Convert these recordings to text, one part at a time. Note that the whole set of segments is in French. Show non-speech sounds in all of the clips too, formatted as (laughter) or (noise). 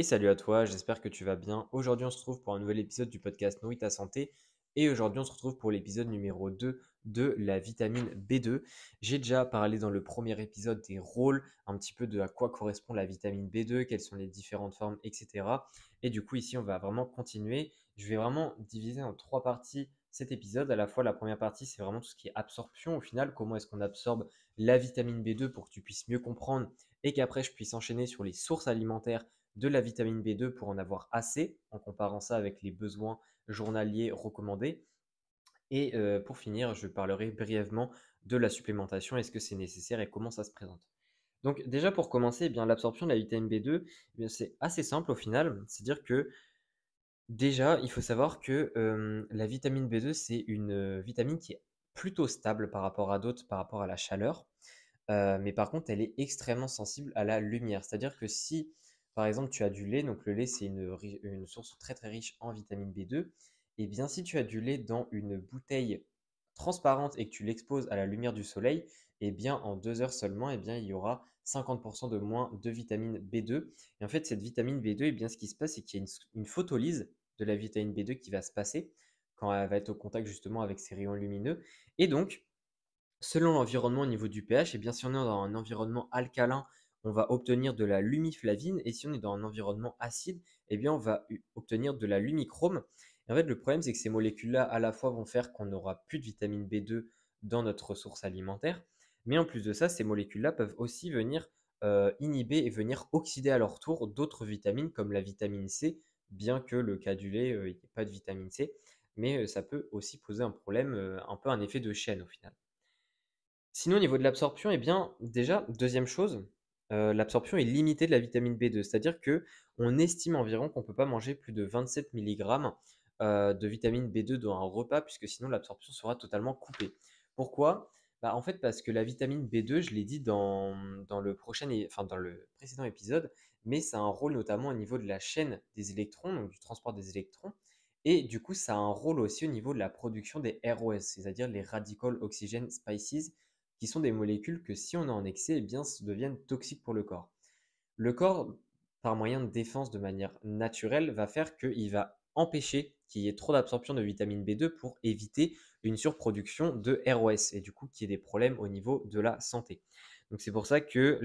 Et salut à toi, j'espère que tu vas bien. Aujourd'hui, on se retrouve pour un nouvel épisode du podcast Nourrit à santé. Et aujourd'hui, on se retrouve pour l'épisode numéro 2 de la vitamine B2. J'ai déjà parlé dans le premier épisode des rôles, un petit peu de à quoi correspond la vitamine B2, quelles sont les différentes formes, etc. Et du coup, ici, on va vraiment continuer. Je vais vraiment diviser en trois parties cet épisode. À la fois, la première partie, c'est vraiment tout ce qui est absorption au final. Comment est-ce qu'on absorbe la vitamine B2 pour que tu puisses mieux comprendre et qu'après, je puisse enchaîner sur les sources alimentaires de la vitamine B2 pour en avoir assez, en comparant ça avec les besoins journaliers recommandés. Et euh, pour finir, je parlerai brièvement de la supplémentation, est-ce que c'est nécessaire et comment ça se présente. Donc déjà pour commencer, eh bien l'absorption de la vitamine B2, eh c'est assez simple au final, c'est-à-dire que déjà il faut savoir que euh, la vitamine B2 c'est une euh, vitamine qui est plutôt stable par rapport à d'autres, par rapport à la chaleur, mais par contre elle est extrêmement sensible à la lumière, c'est-à-dire que si par exemple, tu as du lait, donc le lait c'est une, source très très riche en vitamine B2. Et eh bien si tu as du lait dans une bouteille transparente et que tu l'exposes à la lumière du soleil, et eh bien en deux heures seulement, et eh bien il y aura 50% de moins de vitamine B2. Et en fait, cette vitamine B2, et bien ce qui se passe, c'est qu'il y a une, une photolyse de la vitamine B2 qui va se passer quand elle va être au contact justement avec ces rayons lumineux. Et donc, selon l'environnement au niveau du pH, et bien si on est dans un environnement alcalin on va obtenir de la lumiflavine. Et si on est dans un environnement acide, eh bien, on va obtenir de la lumichrome. en fait, le problème, c'est que ces molécules-là, à la fois, vont faire qu'on n'aura plus de vitamine B2 dans notre source alimentaire. Mais en plus de ça, ces molécules-là peuvent aussi venir euh, inhiber et venir oxyder à leur tour d'autres vitamines comme la vitamine C, bien que le cas du lait, euh, pas de vitamine C. Mais euh, ça peut aussi poser un problème, un peu un effet de chaîne au final. Sinon, au niveau de l'absorption, eh bien, déjà, deuxième chose, euh, l'absorption est limitée de la vitamine B2, c'est-à-dire que on estime environ qu'on ne peut pas manger plus de 27 mg euh, de vitamine B2 dans un repas, puisque sinon l'absorption sera totalement coupée. Pourquoi bah, En fait, parce que la vitamine B2, je l'ai dit dans, le prochain, dans le précédent épisode, mais ça a un rôle notamment au niveau de la chaîne des électrons, donc du transport des électrons, et du coup, ça a un rôle aussi au niveau de la production des ROS, c'est-à-dire les Radical Oxygen Spices, qui sont des molécules que si on a en excès, eh bien, deviennent toxiques pour le corps. Le corps, par moyen de défense de manière naturelle, va faire qu'il va empêcher qu'il y ait trop d'absorption de vitamine B2 pour éviter une surproduction de ROS et du coup qu'il y ait des problèmes au niveau de la santé. Donc c'est pour ça que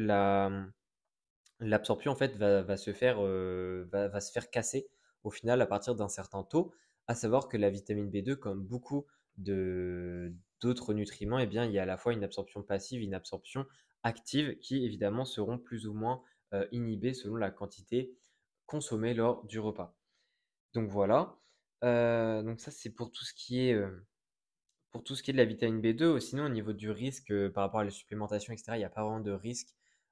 l'absorption en fait va, se faire, euh, va, va se faire casser au final à partir d'un certain taux, à savoir que la vitamine B2, comme beaucoup de, d'autres nutriments, et eh bien, il y a à la fois une absorption passive et une absorption active qui, évidemment, seront plus ou moins euh, inhibées selon la quantité consommée lors du repas. Donc voilà. Euh, donc ça, c'est pour tout ce qui est... Euh, pour tout ce qui est de la vitamine B2, sinon au niveau du risque par rapport à la supplémentation, etc., il n'y a pas vraiment de risque.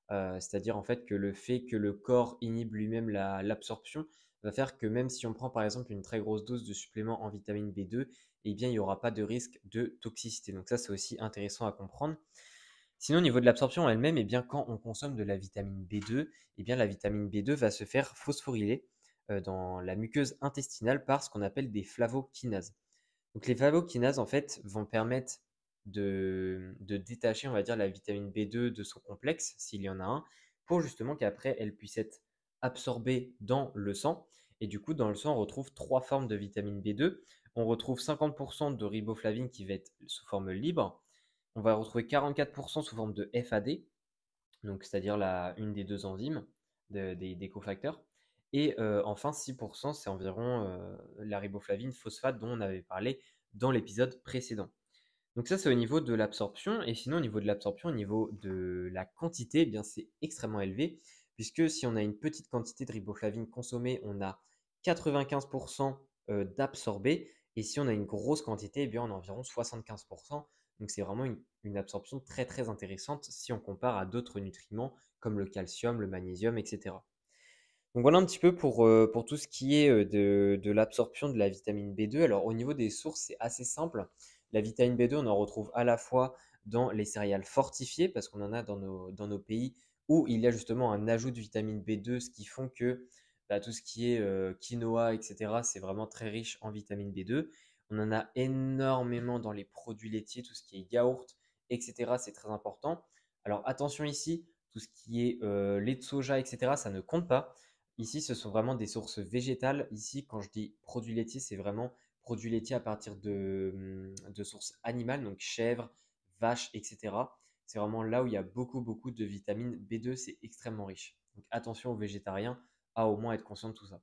C'est-à-dire en fait que le fait que le corps inhibe lui-même l'absorption, va faire que même si on prend par exemple une très grosse dose de supplément en vitamine B2, eh bien il n'y aura pas de risque de toxicité. Donc ça c'est aussi intéressant à comprendre. Sinon au niveau de l'absorption elle-même, eh bien quand on consomme de la vitamine B2, eh bien la vitamine B2 va se faire phosphoryler euh, dans la muqueuse intestinale par ce qu'on appelle des flavokinases. Donc les flavokinases en fait vont permettre de, de détacher on va dire la vitamine B2 de son complexe s'il y en a un pour justement qu'après elle puisse être absorbé dans le sang. Et du coup, dans le sang, on retrouve trois formes de vitamine B2. On retrouve 50% de riboflavine qui va être sous forme libre. On va retrouver 44% sous forme de FAD, donc c'est-à-dire une des deux enzymes des, cofacteurs. Et euh, enfin, 6%, c'est environ euh, la riboflavine phosphate dont on avait parlé dans l'épisode précédent. Donc ça, c'est au niveau de l'absorption. Et sinon, au niveau de l'absorption, au niveau de la quantité, eh c'est extrêmement élevé puisque si on a une petite quantité de riboflavine consommée, on a 95% euh, d'absorbé, et si on a une grosse quantité, eh bien on a environ 75%. Donc c'est vraiment une, absorption très très intéressante si on compare à d'autres nutriments comme le calcium, le magnésium, etc. Donc voilà un petit peu pour, euh, tout ce qui est euh, de, l'absorption de la vitamine B2. Alors au niveau des sources, c'est assez simple. La vitamine B2, on en retrouve à la fois dans les céréales fortifiées, parce qu'on en a dans nos pays où il y a justement un ajout de vitamine B2, ce qui font que bah, tout ce qui est euh, quinoa, etc., c'est vraiment très riche en vitamine B2. On en a énormément dans les produits laitiers, tout ce qui est yaourt, etc., c'est très important. Alors attention ici, tout ce qui est euh, lait de soja, etc., ça ne compte pas. Ici, ce sont vraiment des sources végétales. Ici, quand je dis produits laitiers, c'est vraiment produits laitiers à partir de hum, sources animales, donc chèvres, vaches, etc. C'est vraiment là où il y a beaucoup, beaucoup de vitamine B2, c'est extrêmement riche. Donc attention aux végétariens à au moins être conscient de tout ça.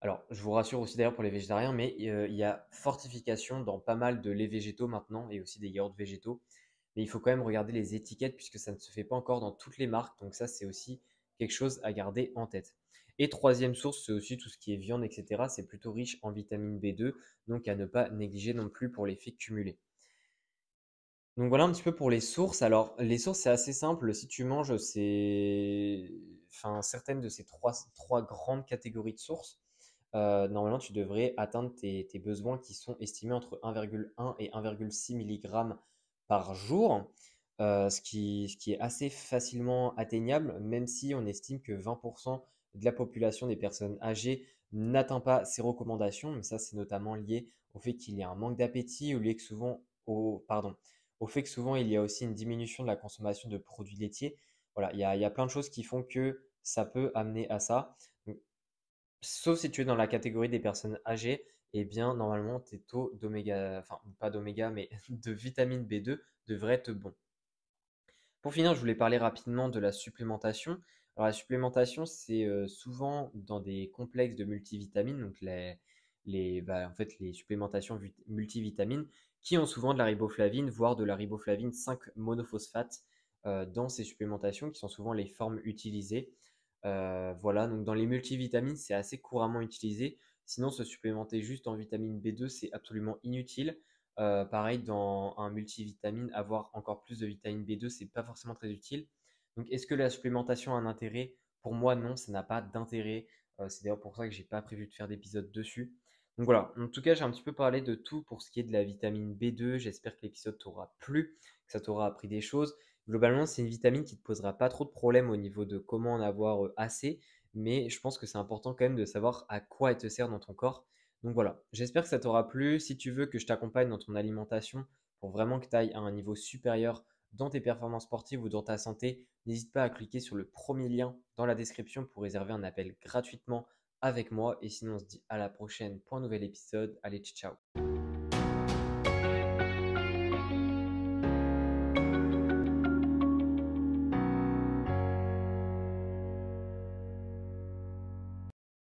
Alors, je vous rassure aussi d'ailleurs pour les végétariens, mais euh, il y a fortification dans pas mal de lait végétaux maintenant et aussi des yaourts végétaux. Mais il faut quand même regarder les étiquettes puisque ça ne se fait pas encore dans toutes les marques. Donc ça, c'est aussi quelque chose à garder en tête. Et troisième source, c'est aussi tout ce qui est viande, etc. C'est plutôt riche en vitamine B2, donc à ne pas négliger non plus pour l'effet cumulé. Donc voilà un petit peu pour les sources. Alors les sources c'est assez simple. Si tu manges c'est certaines de ces trois, grandes catégories de sources, euh, normalement tu devrais atteindre tes, besoins qui sont estimés entre 1,1 et 1,6 mg par jour, euh, ce, qui, ce, qui, est assez facilement atteignable, même si on estime que 20% de la population des personnes âgées n'atteint pas ces recommandations, mais ça c'est notamment lié au fait qu'il y a un manque d'appétit ou lié que souvent au... Pardon, au fait que souvent il y a aussi une diminution de la consommation de produits laitiers. Voilà, il y a, plein de choses qui font que ça peut amener à ça. sauf si tu es dans la catégorie des personnes âgées, eh bien normalement tes taux d'oméga, enfin pas d'oméga, mais (laughs) de vitamine B2 devraient être bons. Pour finir, je voulais parler rapidement de la supplémentation. Alors la supplémentation, c'est euh, souvent dans des complexes de multivitamines, donc les, les, bah, en fait, les supplémentations multivitamines qui ont souvent de la riboflavine, voire de la riboflavine 5 monophosphate euh, dans ces supplémentations, qui sont souvent les formes utilisées. Euh, voilà, donc dans les multivitamines, c'est assez couramment utilisé. Sinon, se supplémenter juste en vitamine B2, c'est absolument inutile. Euh, pareil, dans un multivitamine, avoir encore plus de vitamine B2, c'est pas forcément très utile. Donc, est-ce que la supplémentation a un intérêt Pour moi, non, ça n'a pas d'intérêt. Euh, c'est d'ailleurs pour ça que j'ai pas prévu de faire d'épisode dessus. Donc voilà, en tout cas, j'ai un petit peu parlé de tout pour ce qui est de la vitamine B2. J'espère que l'épisode t'aura plu, que ça t'aura appris des choses. Globalement, c'est une vitamine qui ne te posera pas trop de problèmes au niveau de comment en avoir euh, assez, mais je pense que c'est important quand même de savoir à quoi elle te sert dans ton corps. Donc voilà, j'espère que ça t'aura plu. Si tu veux que je t'accompagne dans ton alimentation pour vraiment que tu ailles à un niveau supérieur dans tes performances sportives ou dans ta santé, n'hésite pas à cliquer sur le premier lien dans la description pour réserver un appel gratuitement avec moi. Et sinon, on se dit à la prochaine pour un nouvel épisode. Allez, ciao